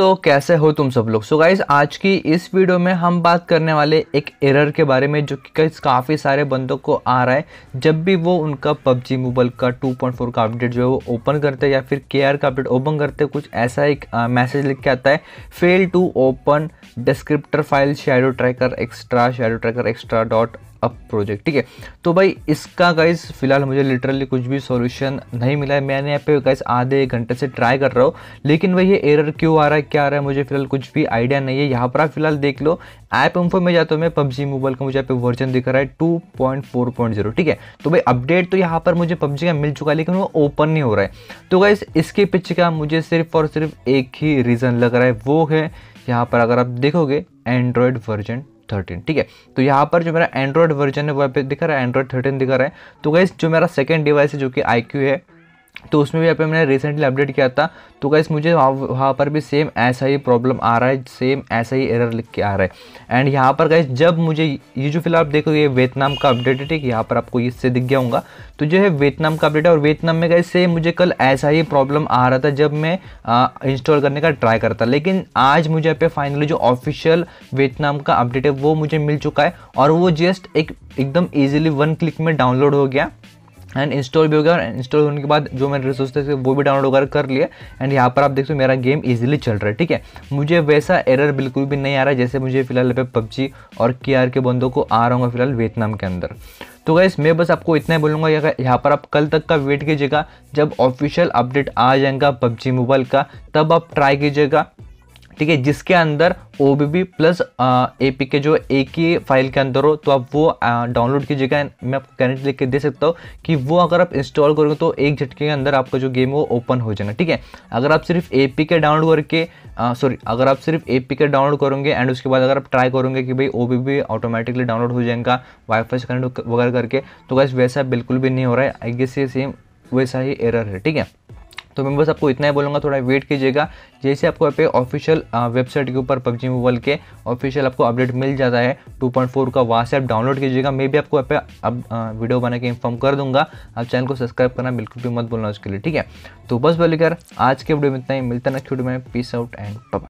दोस्तों कैसे हो तुम सब लोग सो गाइज आज की इस वीडियो में हम बात करने वाले एक एरर के बारे में जो कि काफ़ी सारे बंदों को आ रहा है जब भी वो उनका पबजी मोबाइल का 2.4 का अपडेट जो है वो ओपन करते हैं या फिर के का अपडेट ओपन करते हैं कुछ ऐसा एक मैसेज लिख के आता है fail to open descriptor file shadow tracker extra shadow tracker extra dot up project ठीक है तो भाई इसका गाइज फिलहाल मुझे लिटरली कुछ भी सॉल्यूशन नहीं मिला है मैंने यहाँ पे गाइज आधे घंटे से ट्राई कर रहा हूँ लेकिन भाई ये एरर क्यों आ रहा है क्या आ रहा है मुझे फिलहाल कुछ भी आइडिया नहीं है यहाँ पर आप फिलहाल देख लो ऐप इन्फो में जाता हूँ मैं पबजी मोबाइल का मुझे यहाँ पे वर्जन दिख रहा है two point four point zero ठीक है तो भाई अपडेट तो यहाँ पर मुझे पबजी का मिल चुका है लेकिन वो ओपन नहीं हो रहा है तो गाइज इसके पिछले का मुझे सिर्फ और सिर्फ एक ही रीज़न लग रहा है वो है यहाँ पर अगर आप देखोगे एंड्रॉयड वर्जन थर्टीन ठीक है तो यहाँ पर जो मेरा एंड्रॉयड वर्जन है वह दिखा रहा है एंड्रॉयड थर्टीन दिखा रहा है तो गैस जो मेरा सेकेंड डिवाइस है जो कि आई है तो उसमें भी यहाँ पे मैंने रिसेंटली अपडेट किया था तो गैस मुझे वहाँ पर भी सेम ऐसा ही प्रॉब्लम आ रहा है सेम ऐसा ही एरर लिख के आ रहा है एंड यहाँ पर गैस जब मुझे ये जो फिलहाल आप देखो ये वियतनाम का अपडेट है ठीक यहाँ पर आपको इससे दिख गया होगा तो जो है वियतनाम का अपडेट है और वियतनाम में गए सेम मुझे कल ऐसा ही प्रॉब्लम आ रहा था जब मैं इंस्टॉल करने का ट्राई करता लेकिन आज मुझे यहाँ पे फाइनली जो ऑफिशियल वियतनाम का अपडेट है वो मुझे मिल चुका है और वो जस्ट एक एकदम ईजिली वन क्लिक में डाउनलोड हो गया एंड इंस्टॉल भी हो गया और इंस्टॉल होने के बाद जो मैंने रिसोर्स थे वो भी डाउनलोड वगैरह कर लिया एंड यहाँ पर आप देख सकते मेरा गेम इजीली चल रहा है ठीक है मुझे वैसा एरर बिल्कुल भी नहीं आ रहा है जैसे मुझे फिलहाल पे पबजी और के आर के बंदों को आ रहा हूँ फिलहाल वियतनाम के अंदर तो गैस मैं बस आपको इतना ही बोलूँगा यहाँ पर आप कल तक का वेट कीजिएगा जब ऑफिशियल अपडेट आ जाएगा पबजी मोबाइल का तब आप ट्राई कीजिएगा ठीक है जिसके अंदर O B B plus A P K जो एक ही फाइल के अंदर हो तो आप वो डाउनलोड कीजिएगा मैं आपको कैनेट लिख के दे सकता हूँ कि वो अगर आप इंस्टॉल करोगे तो एक झटके के अंदर आपका जो गेम वो ओपन हो जाना ठीक है अगर आप सिर्फ ए पी के डाउनलोड करके सॉरी अगर आप सिर्फ ए पी के डाउनलोड करोगे एंड उसके बाद अगर आप ट्राई करोगे कि भाई O B B automatically download हो जाएगा वाईफाई से कनेक्ट वगैरह करके तो वैसे वैसा बिल्कुल भी नहीं हो रहा है आई गेस ये सेम वैसा ही एरर है ठीक है तो मैं बस आपको इतना ही बोलूँगा थोड़ा वेट कीजिएगा जैसे आपको यहाँ पे ऑफिशियल वेबसाइट के ऊपर पबजी मोबाइल के ऑफिशियल आपको अपडेट मिल जाता है 2.4 का वहाँ से आप डाउनलोड कीजिएगा मैं भी आपको यहाँ पे अब वीडियो बना के इन्फॉर्म कर दूंगा आप चैनल को सब्सक्राइब करना बिल्कुल भी मत बोलना उसके लिए ठीक है तो बस बोलेकर आज के वीडियो में इतना ही मिलता ना वीडियो में पीस आउट एंड बाय